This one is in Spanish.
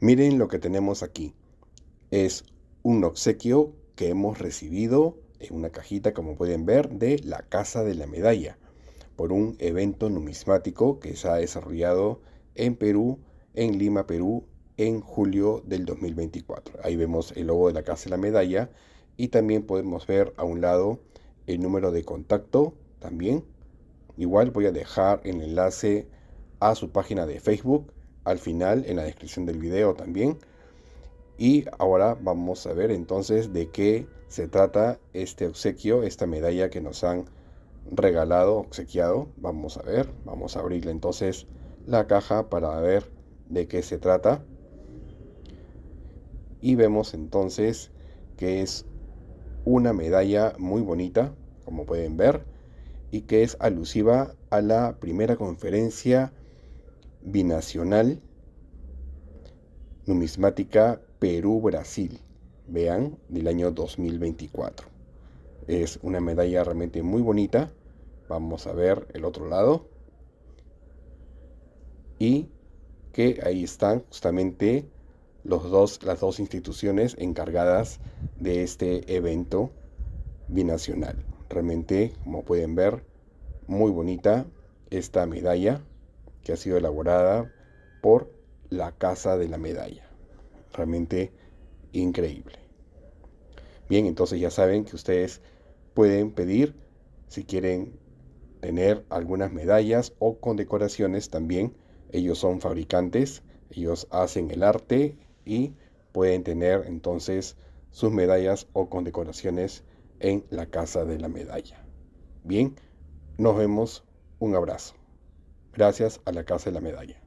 Miren lo que tenemos aquí. Es un obsequio que hemos recibido en una cajita, como pueden ver, de la Casa de la Medalla, por un evento numismático que se ha desarrollado en Perú, en Lima, Perú, en julio del 2024. Ahí vemos el logo de la Casa de la Medalla y también podemos ver a un lado el número de contacto también. Igual voy a dejar el enlace a su página de Facebook al final en la descripción del video también. Y ahora vamos a ver entonces de qué se trata este obsequio, esta medalla que nos han regalado, obsequiado. Vamos a ver, vamos a abrirle entonces la caja para ver de qué se trata. Y vemos entonces que es una medalla muy bonita, como pueden ver, y que es alusiva a la primera conferencia binacional numismática Perú-Brasil, vean, del año 2024. Es una medalla realmente muy bonita. Vamos a ver el otro lado. Y que ahí están justamente los dos, las dos instituciones encargadas de este evento binacional. Realmente, como pueden ver, muy bonita esta medalla que ha sido elaborada por la Casa de la Medalla. Realmente increíble. Bien, entonces ya saben que ustedes pueden pedir si quieren tener algunas medallas o condecoraciones también. Ellos son fabricantes, ellos hacen el arte y pueden tener entonces sus medallas o condecoraciones en la Casa de la Medalla. Bien, nos vemos. Un abrazo gracias a la Casa de la Medalla.